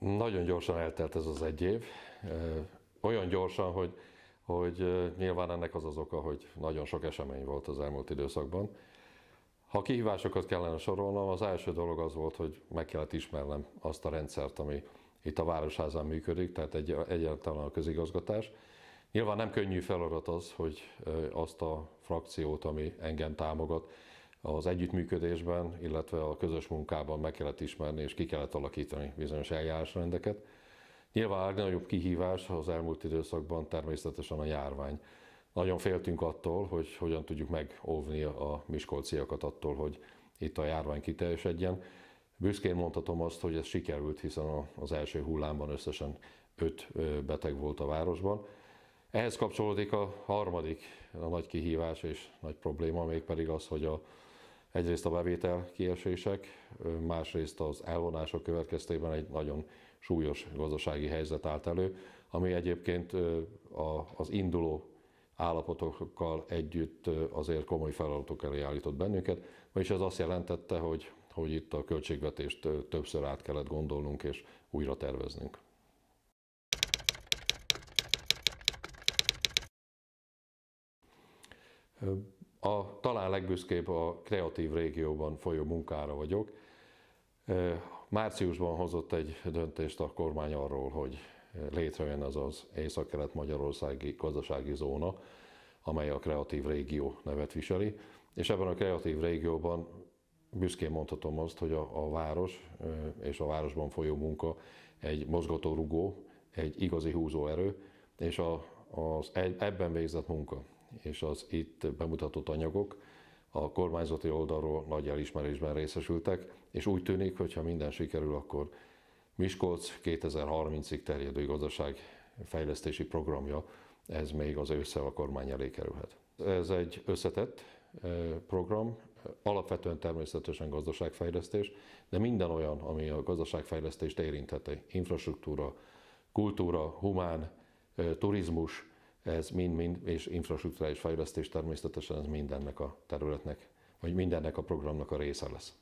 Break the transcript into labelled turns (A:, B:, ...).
A: Nagyon gyorsan eltelt ez az egy év. Olyan gyorsan, hogy, hogy nyilván ennek az az oka, hogy nagyon sok esemény volt az elmúlt időszakban. Ha kihívásokat kellene sorolnom, az első dolog az volt, hogy meg kellett ismernem azt a rendszert, ami itt a Városházán működik, tehát egy, egyáltalán a közigazgatás. Nyilván nem könnyű feladat az, hogy azt a frakciót, ami engem támogat, az együttműködésben, illetve a közös munkában meg kellett ismerni és ki kellett alakítani bizonyos eljárásrendeket. Nyilván a legnagyobb kihívás az elmúlt időszakban természetesen a járvány. Nagyon féltünk attól, hogy hogyan tudjuk megóvni a miskolciakat attól, hogy itt a járvány kiteljesedjen. Büszkén mondhatom azt, hogy ez sikerült, hiszen az első hullámban összesen öt beteg volt a városban. Ehhez kapcsolódik a harmadik a nagy kihívás és nagy probléma, mégpedig az, hogy a Egyrészt a bevétel kiesések, másrészt az elvonások következtében egy nagyon súlyos gazdasági helyzet állt elő, ami egyébként az induló állapotokkal együtt azért komoly feladatok elé állított bennünket, vagyis ez azt jelentette, hogy, hogy itt a költségvetést többször át kellett gondolnunk és újra terveznünk. A, talán legbüszkébb a kreatív régióban folyó munkára vagyok. Márciusban hozott egy döntést a kormány arról, hogy létrejön az az Észak-Kelet-Magyarországi Gazdasági Zóna, amely a Kreatív Régió nevet viseli, és ebben a Kreatív Régióban büszkén mondhatom azt, hogy a, a város és a városban folyó munka egy mozgatórugó, egy igazi húzóerő, és a, az ebben végzett munka, és az itt bemutatott anyagok a kormányzati oldalról nagy elismerésben részesültek, és úgy tűnik, hogy ha minden sikerül, akkor Miskolc 2030-ig terjedő gazdaság fejlesztési programja, ez még az ősszel a kormány elé kerülhet. Ez egy összetett program, alapvetően természetesen gazdaságfejlesztés, de minden olyan, ami a gazdaságfejlesztést érintheti, infrastruktúra, kultúra, humán, turizmus, ez mind-mind, és infrastruktúrális fejlesztés természetesen ez mindennek a területnek, vagy mindennek a programnak a része lesz.